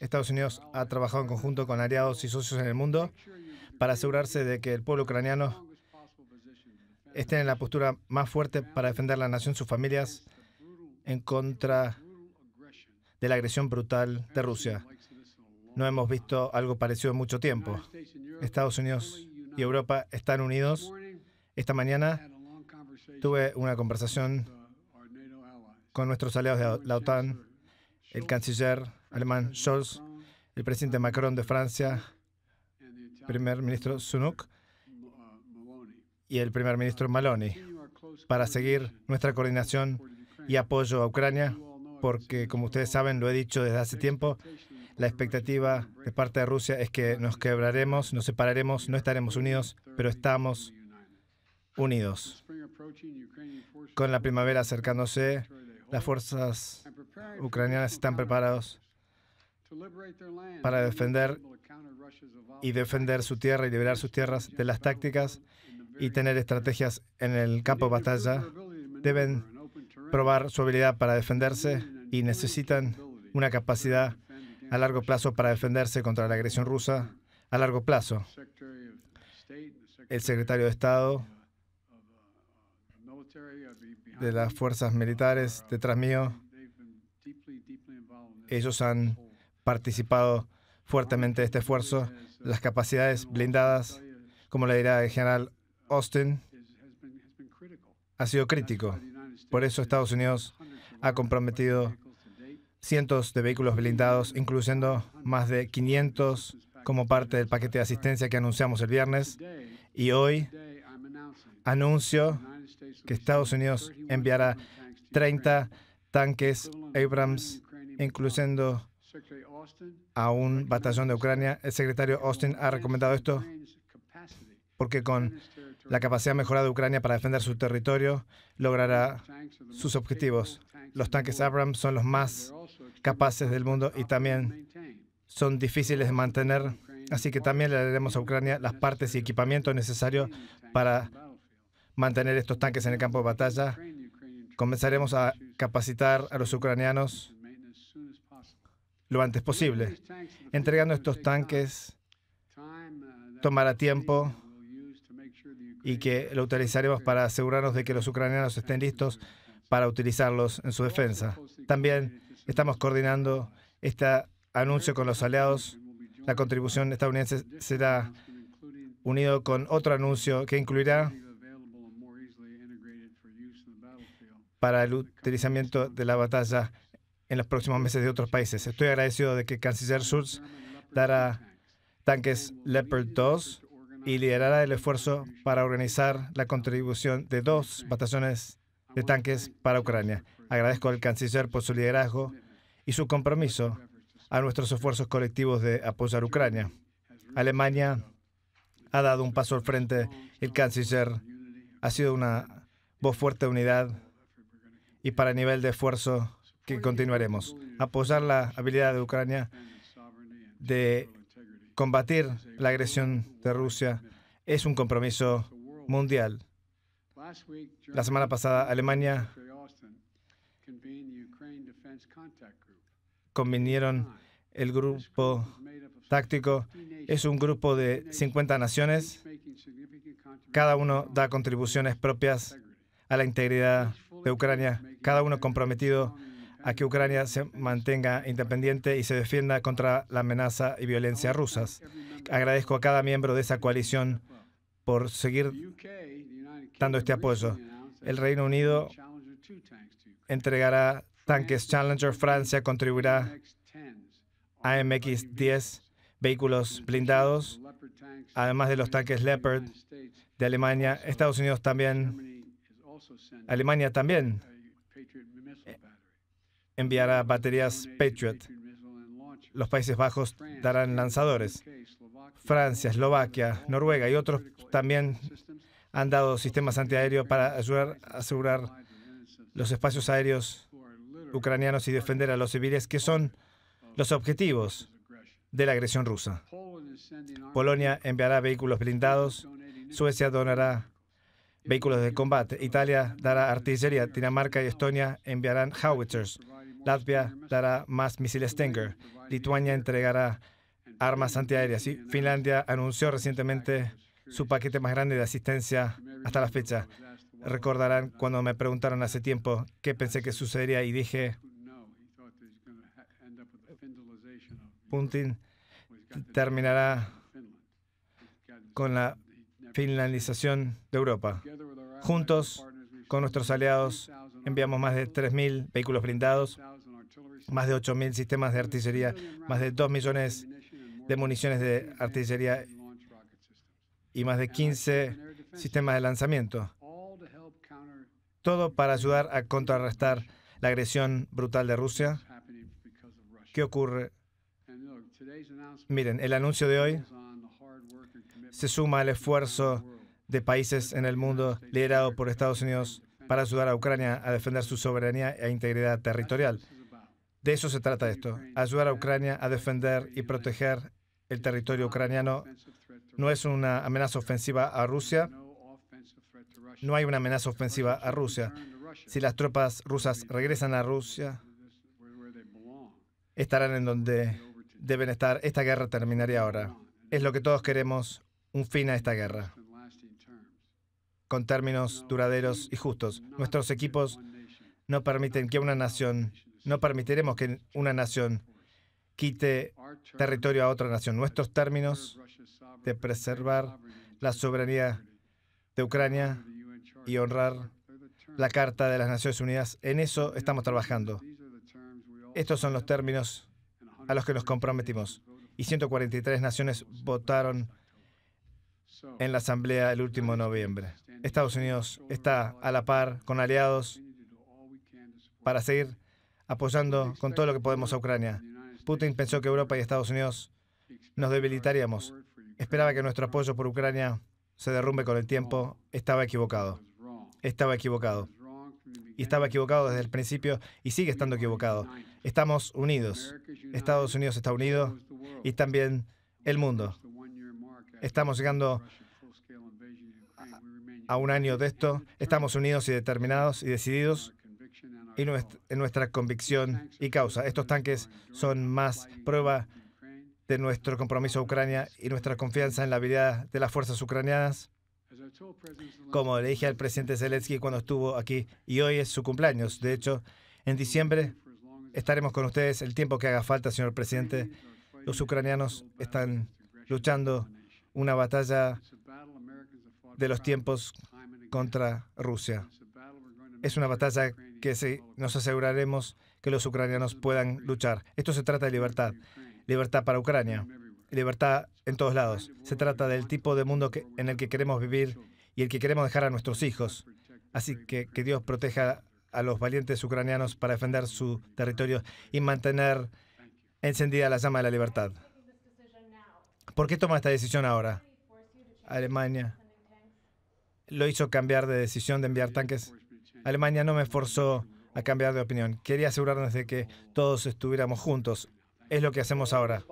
Estados Unidos ha trabajado en conjunto con aliados y socios en el mundo para asegurarse de que el pueblo ucraniano esté en la postura más fuerte para defender la nación, y sus familias, en contra de la agresión brutal de Rusia. No hemos visto algo parecido en mucho tiempo. Estados Unidos y Europa están unidos. Esta mañana tuve una conversación con nuestros aliados de la OTAN, el canciller alemán Scholz, el presidente Macron de Francia, el primer ministro Sunuk y el primer ministro Maloney para seguir nuestra coordinación y apoyo a Ucrania, porque como ustedes saben, lo he dicho desde hace tiempo, la expectativa de parte de Rusia es que nos quebraremos, nos separaremos, no estaremos unidos, pero estamos unidos. Con la primavera acercándose, las fuerzas ucranianas están preparadas para defender y defender su tierra y liberar sus tierras de las tácticas y tener estrategias en el campo de batalla. Deben probar su habilidad para defenderse y necesitan una capacidad a largo plazo para defenderse contra la agresión rusa a largo plazo. El secretario de Estado uh, uh, uh, de las fuerzas militares detrás mío, ellos han participado fuertemente de este esfuerzo. Las capacidades blindadas, como le dirá el general Austin, ha sido crítico. Por eso Estados Unidos ha comprometido cientos de vehículos blindados, incluyendo más de 500 como parte del paquete de asistencia que anunciamos el viernes. Y hoy anuncio que Estados Unidos enviará 30 tanques Abrams, incluyendo a un batallón de Ucrania. El secretario Austin ha recomendado esto porque con la capacidad mejorada de Ucrania para defender su territorio logrará sus objetivos. Los tanques Abrams son los más capaces del mundo y también son difíciles de mantener, así que también le daremos a Ucrania las partes y equipamiento necesarios para mantener estos tanques en el campo de batalla. Comenzaremos a capacitar a los ucranianos lo antes posible. Entregando estos tanques tomará tiempo y que lo utilizaremos para asegurarnos de que los ucranianos estén listos para utilizarlos en su defensa. También estamos coordinando este anuncio con los aliados. La contribución estadounidense será unido con otro anuncio que incluirá para el utilizamiento de la batalla en los próximos meses de otros países. Estoy agradecido de que el Canciller Schultz dará tanques Leopard 2 y liderará el esfuerzo para organizar la contribución de dos batallones de tanques para Ucrania. Agradezco al canciller por su liderazgo y su compromiso a nuestros esfuerzos colectivos de apoyar a Ucrania. Alemania ha dado un paso al frente. El canciller ha sido una voz fuerte de unidad y para nivel de esfuerzo que continuaremos. Apoyar la habilidad de Ucrania de combatir la agresión de Rusia es un compromiso mundial. La semana pasada, Alemania convinieron el grupo táctico. Es un grupo de 50 naciones. Cada uno da contribuciones propias a la integridad de Ucrania, cada uno comprometido a que Ucrania se mantenga independiente y se defienda contra la amenaza y violencia rusas. Agradezco a cada miembro de esa coalición por seguir dando este apoyo. El Reino Unido entregará tanques Challenger, Francia contribuirá a MX-10, vehículos blindados, además de los tanques Leopard de Alemania. Estados Unidos también, Alemania también enviará baterías Patriot. Los Países Bajos darán lanzadores. Francia, Eslovaquia, Noruega y otros también han dado sistemas antiaéreos para ayudar a asegurar los espacios aéreos ucranianos y defender a los civiles, que son los objetivos de la agresión rusa. Polonia enviará vehículos blindados, Suecia donará vehículos de combate, Italia dará artillería, Dinamarca y Estonia enviarán howitzers Latvia dará más misiles Stinger. Lituania entregará armas antiaéreas. Y Finlandia anunció recientemente su paquete más grande de asistencia hasta la fecha. Recordarán cuando me preguntaron hace tiempo qué pensé que sucedería y dije, Putin terminará con la finlandización de Europa. Juntos con nuestros aliados enviamos más de 3.000 vehículos blindados, más de 8.000 sistemas de artillería, más de 2 millones de municiones de artillería y más de 15 sistemas de lanzamiento. Todo para ayudar a contrarrestar la agresión brutal de Rusia. ¿Qué ocurre? Miren, el anuncio de hoy se suma al esfuerzo de países en el mundo liderado por Estados Unidos para ayudar a Ucrania a defender su soberanía e integridad territorial. De eso se trata esto, ayudar a Ucrania a defender y proteger el territorio ucraniano. No es una amenaza ofensiva a Rusia. No hay una amenaza ofensiva a Rusia. Si las tropas rusas regresan a Rusia, estarán en donde deben estar. Esta guerra terminaría ahora. Es lo que todos queremos, un fin a esta guerra, con términos duraderos y justos. Nuestros equipos no permiten que una nación no permitiremos que una nación quite territorio a otra nación. Nuestros términos de preservar la soberanía de Ucrania y honrar la Carta de las Naciones Unidas, en eso estamos trabajando. Estos son los términos a los que nos comprometimos. Y 143 naciones votaron en la Asamblea el último noviembre. Estados Unidos está a la par con aliados para seguir apoyando con todo lo que podemos a Ucrania. Putin pensó que Europa y Estados Unidos nos debilitaríamos. Esperaba que nuestro apoyo por Ucrania se derrumbe con el tiempo. Estaba equivocado. Estaba equivocado. Y estaba equivocado desde el principio y sigue estando equivocado. Estamos unidos. Estados Unidos está unido y también el mundo. Estamos llegando a un año de esto. Estamos unidos y determinados y decididos en nuestra convicción y causa. Estos tanques son más prueba de nuestro compromiso a Ucrania y nuestra confianza en la habilidad de las fuerzas ucranianas. Como le dije al presidente Zelensky cuando estuvo aquí, y hoy es su cumpleaños. De hecho, en diciembre estaremos con ustedes el tiempo que haga falta, señor presidente. Los ucranianos están luchando una batalla de los tiempos contra Rusia es una batalla que nos aseguraremos que los ucranianos puedan luchar. Esto se trata de libertad, libertad para Ucrania, libertad en todos lados. Se trata del tipo de mundo en el que queremos vivir y el que queremos dejar a nuestros hijos. Así que que Dios proteja a los valientes ucranianos para defender su territorio y mantener encendida la llama de la libertad. ¿Por qué toma esta decisión ahora? Alemania lo hizo cambiar de decisión de enviar tanques Alemania no me forzó a cambiar de opinión. Quería asegurarnos de que todos estuviéramos juntos. Es lo que hacemos ahora.